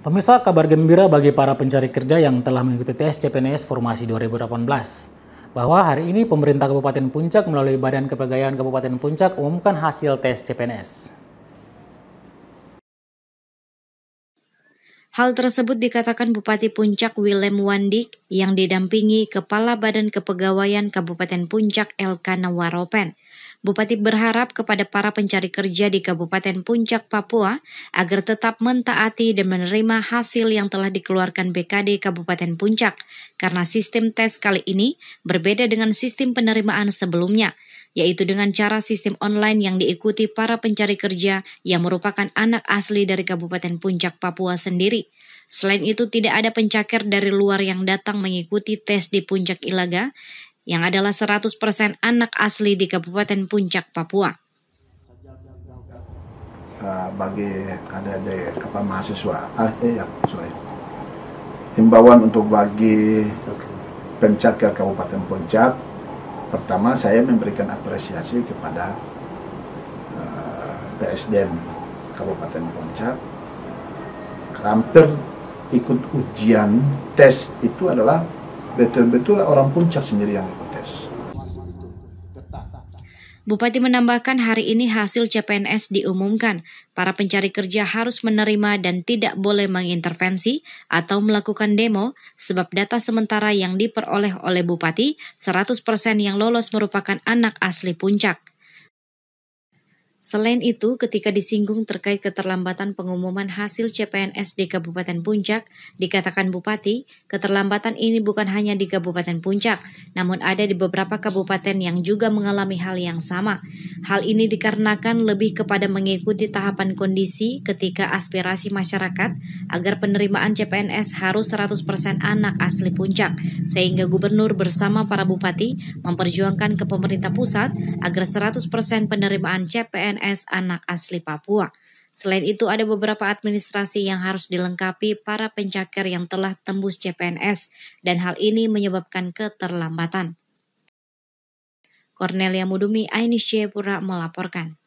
Pemirsa, kabar gembira bagi para pencari kerja yang telah mengikuti tes CPNS Formasi 2018. Bahwa hari ini pemerintah Kabupaten Puncak melalui Badan Kepegawaian Kabupaten Puncak umumkan hasil tes CPNS. Hal tersebut dikatakan Bupati Puncak Willem Wandik yang didampingi Kepala Badan Kepegawaian Kabupaten Puncak Elkana Waropen. Bupati berharap kepada para pencari kerja di Kabupaten Puncak, Papua agar tetap mentaati dan menerima hasil yang telah dikeluarkan BKD Kabupaten Puncak karena sistem tes kali ini berbeda dengan sistem penerimaan sebelumnya yaitu dengan cara sistem online yang diikuti para pencari kerja yang merupakan anak asli dari Kabupaten Puncak Papua sendiri. Selain itu, tidak ada pencakar dari luar yang datang mengikuti tes di Puncak Ilaga, yang adalah 100% anak asli di Kabupaten Puncak, Papua. Ah, bagi adik-adik apa mahasiswa, ah, iya, sorry. Himbauan untuk bagi pencakar Kabupaten Puncak pertama saya memberikan apresiasi kepada eh, PSDM Kabupaten Puncak hampir ikut ujian tes itu adalah betul-betul orang puncak sendiri yang Bupati menambahkan hari ini hasil CPNS diumumkan. Para pencari kerja harus menerima dan tidak boleh mengintervensi atau melakukan demo sebab data sementara yang diperoleh oleh Bupati 100% yang lolos merupakan anak asli puncak. Selain itu, ketika disinggung terkait keterlambatan pengumuman hasil CPNS di Kabupaten Puncak, dikatakan Bupati, keterlambatan ini bukan hanya di Kabupaten Puncak, namun ada di beberapa kabupaten yang juga mengalami hal yang sama. Hal ini dikarenakan lebih kepada mengikuti tahapan kondisi ketika aspirasi masyarakat agar penerimaan CPNS harus 100% anak asli Puncak, sehingga gubernur bersama para bupati memperjuangkan ke pemerintah pusat agar 100% penerimaan CPNS PNS anak asli Papua. Selain itu ada beberapa administrasi yang harus dilengkapi para pencakar yang telah tembus CPNS dan hal ini menyebabkan keterlambatan. Cornelia Mudumi, Ainis Jayapura melaporkan.